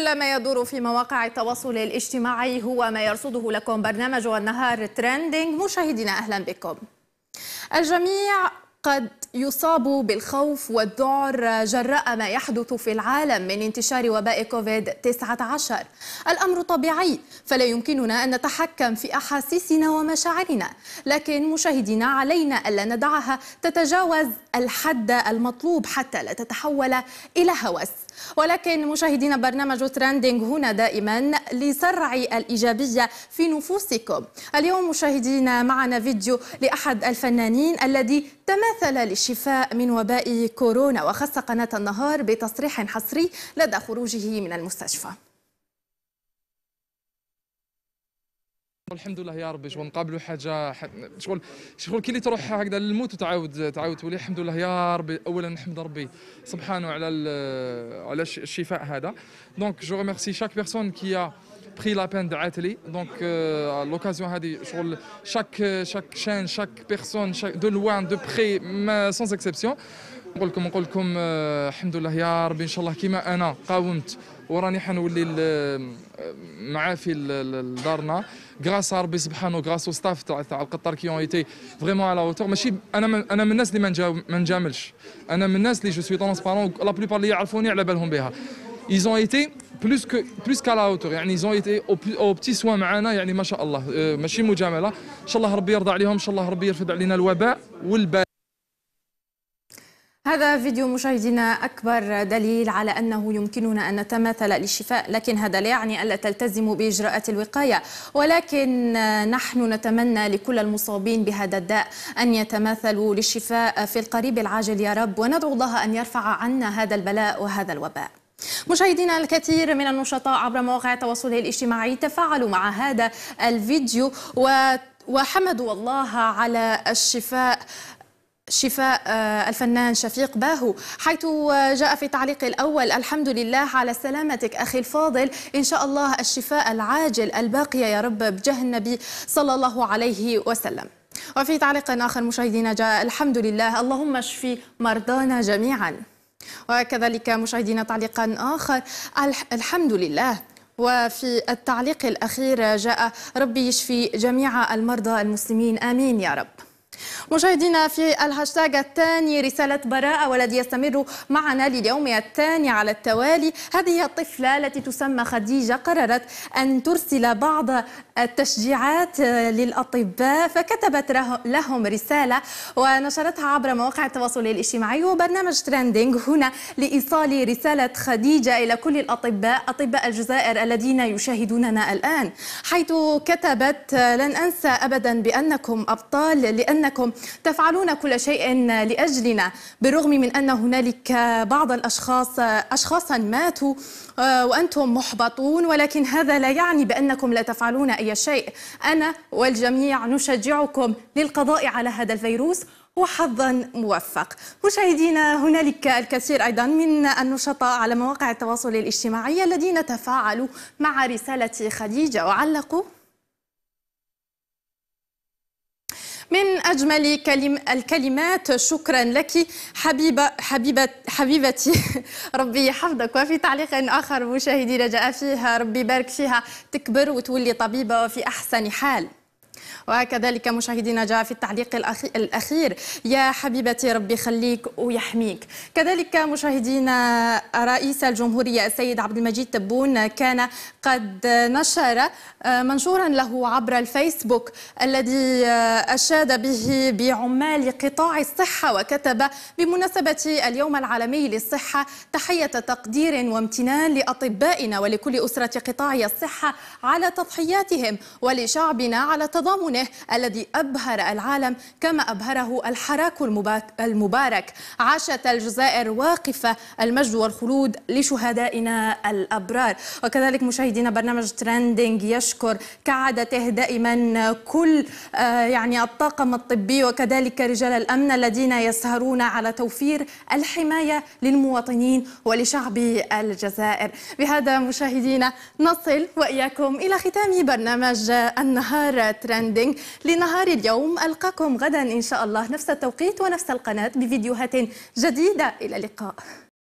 كل ما يدور في مواقع التواصل الاجتماعي هو ما يرصده لكم برنامج النهار ترندنج مشاهدينا أهلا بكم الجميع قد يصاب بالخوف والذعر جراء ما يحدث في العالم من انتشار وباء كوفيد 19 الأمر طبيعي فلا يمكننا أن نتحكم في أحاسيسنا ومشاعرنا لكن مشاهدينا علينا ألا ندعها تتجاوز الحد المطلوب حتى لا تتحول إلى هوس ولكن مشاهدين برنامج تراندينغ هنا دائما لسرع الإيجابية في نفوسكم اليوم مشاهدين معنا فيديو لأحد الفنانين الذي تماثل للشفاء من وباء كورونا وخص قناة النهار بتصريح حصري لدى خروجه من المستشفى الحمد لله يا ربي شغل نقابلوا حاجه شغل شغل كي اللي تروح هكذا للموت وتعاود تعاود تولي الحمد لله يا ربي اولا نحمد ربي سبحانه على على الشفاء هذا دونك جو ريميرسي شاك بيرسون كي لا la دعات لي Donc, لوكازيون euh, à شغل شاك شاك شان شاك بيرسون شاك دو لوان دو près, sans اكسبسيون نقول لكم نقول لكم آه، الحمد لله يا ربي ان شاء الله كيما انا قاومت وراني حنولي آه، معافي لدارنا غراس ربي سبحانه غراس وستاف تاع تاع القطار كي اون ايتي فريمون على اوتور ماشي انا انا من الناس اللي ما نجاملش انا من الناس اللي جو سوي ترونسبارون لا بلوبار اللي يعرفوني على بالهم بها ils ont ايتي بلوس كو بلوس qu'à la يعني ils ايتي او بتي سوا معنا يعني ما شاء الله آه، ماشي مجامله ان شاء الله ربي يرضى عليهم ان شاء الله ربي يرفد علينا الوباء والبلاء هذا فيديو مشاهدينا أكبر دليل على أنه يمكننا أن نتماثل للشفاء لكن هذا لا يعني ألا تلتزم بإجراءات الوقاية ولكن نحن نتمنى لكل المصابين بهذا الداء أن يتماثلوا للشفاء في القريب العاجل يا رب وندعو الله أن يرفع عنا هذا البلاء وهذا الوباء مشاهدينا الكثير من النشطاء عبر مواقع التواصل الاجتماعي تفاعلوا مع هذا الفيديو و وحمدوا الله على الشفاء شفاء آه، الفنان شفيق باهو حيث آه، جاء في تعليق الأول الحمد لله على سلامتك أخي الفاضل إن شاء الله الشفاء العاجل الباقية يا رب بجه النبي صلى الله عليه وسلم وفي تعليق آخر مشاهدينا جاء الحمد لله اللهم اشفي مرضانا جميعا وكذلك مشاهدينا تعليقا آخر الحمد لله وفي التعليق الأخير جاء ربي يشفي جميع المرضى المسلمين آمين يا رب مشاهدينا في الهاشتاج الثاني رسالة براءة والذي يستمر معنا لليوم الثاني على التوالي هذه الطفلة التي تسمى خديجة قررت أن ترسل بعض التشجيعات للأطباء فكتبت لهم رسالة ونشرتها عبر مواقع التواصل الاجتماعي وبرنامج ترندينج هنا لإيصال رسالة خديجة إلى كل الأطباء أطباء الجزائر الذين يشاهدوننا الآن حيث كتبت لن أنسى أبدا بأنكم أبطال لأنكم تفعلون كل شيء لأجلنا بالرغم من أن هنالك بعض الأشخاص أشخاصا ماتوا آه، وأنتم محبطون ولكن هذا لا يعني بأنكم لا تفعلون أي شيء أنا والجميع نشجعكم للقضاء على هذا الفيروس وحظا موفق مشاهدينا هنالك الكثير أيضا من النشطاء على مواقع التواصل الاجتماعي الذين تفاعلوا مع رسالة خديجة وعلقوا من أجمل كلم الكلمات شكرا لك حبيبة حبيبة حبيبتي ربي يحفظك وفي تعليق آخر مشاهدينا جاء فيها ربي يبارك فيها تكبر وتولي طبيبة في أحسن حال وكذلك مشاهدينا جاء في التعليق الأخير يا حبيبتي ربي خليك ويحميك كذلك مشاهدينا رئيس الجمهورية السيد عبد المجيد تبون كان قد نشر آه، منشورا له عبر الفيسبوك الذي آه، أشاد به بعمال قطاع الصحة وكتب بمناسبة اليوم العالمي للصحة تحية تقدير وامتنان لأطبائنا ولكل أسرة قطاع الصحة على تضحياتهم ولشعبنا على تضحياتهم تضامنه الذي أبهر العالم كما أبهره الحراك المبارك عاشت الجزائر واقفة المجد والخلود لشهدائنا الأبرار وكذلك مشاهدينا برنامج ترندينج يشكر كعادته دائما كل آه، يعني الطاقم الطبي وكذلك رجال الأمن الذين يسهرون على توفير الحماية للمواطنين ولشعب الجزائر بهذا مشاهدينا نصل وإياكم إلى ختام برنامج النهار تريندينج لنهار اليوم ألقاكم غدا إن شاء الله نفس التوقيت ونفس القناة بفيديوهات جديدة إلى اللقاء